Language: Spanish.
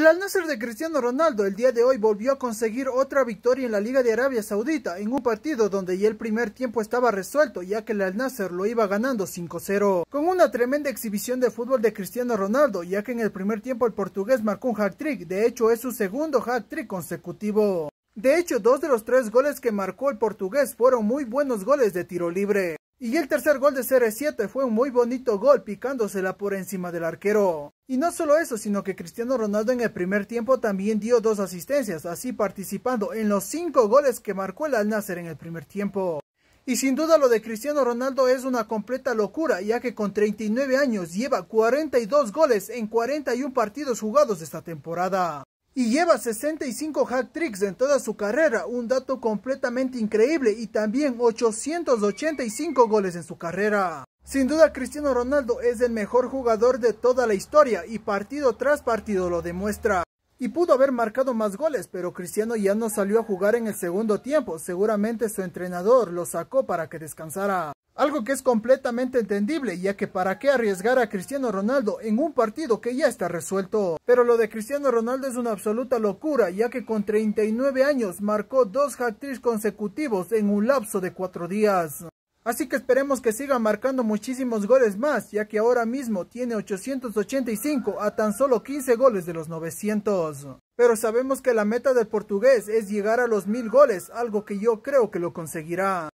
El al de Cristiano Ronaldo el día de hoy volvió a conseguir otra victoria en la Liga de Arabia Saudita, en un partido donde ya el primer tiempo estaba resuelto, ya que el al lo iba ganando 5-0. Con una tremenda exhibición de fútbol de Cristiano Ronaldo, ya que en el primer tiempo el portugués marcó un hat-trick, de hecho es su segundo hat-trick consecutivo. De hecho, dos de los tres goles que marcó el portugués fueron muy buenos goles de tiro libre. Y el tercer gol de CR7 fue un muy bonito gol picándosela por encima del arquero. Y no solo eso, sino que Cristiano Ronaldo en el primer tiempo también dio dos asistencias, así participando en los cinco goles que marcó el Al en el primer tiempo. Y sin duda lo de Cristiano Ronaldo es una completa locura, ya que con 39 años lleva 42 goles en 41 partidos jugados esta temporada. Y lleva 65 hat tricks en toda su carrera, un dato completamente increíble y también 885 goles en su carrera. Sin duda Cristiano Ronaldo es el mejor jugador de toda la historia y partido tras partido lo demuestra. Y pudo haber marcado más goles, pero Cristiano ya no salió a jugar en el segundo tiempo, seguramente su entrenador lo sacó para que descansara. Algo que es completamente entendible, ya que para qué arriesgar a Cristiano Ronaldo en un partido que ya está resuelto. Pero lo de Cristiano Ronaldo es una absoluta locura, ya que con 39 años marcó dos hat-tricks consecutivos en un lapso de cuatro días. Así que esperemos que siga marcando muchísimos goles más, ya que ahora mismo tiene 885 a tan solo 15 goles de los 900. Pero sabemos que la meta del portugués es llegar a los 1000 goles, algo que yo creo que lo conseguirá.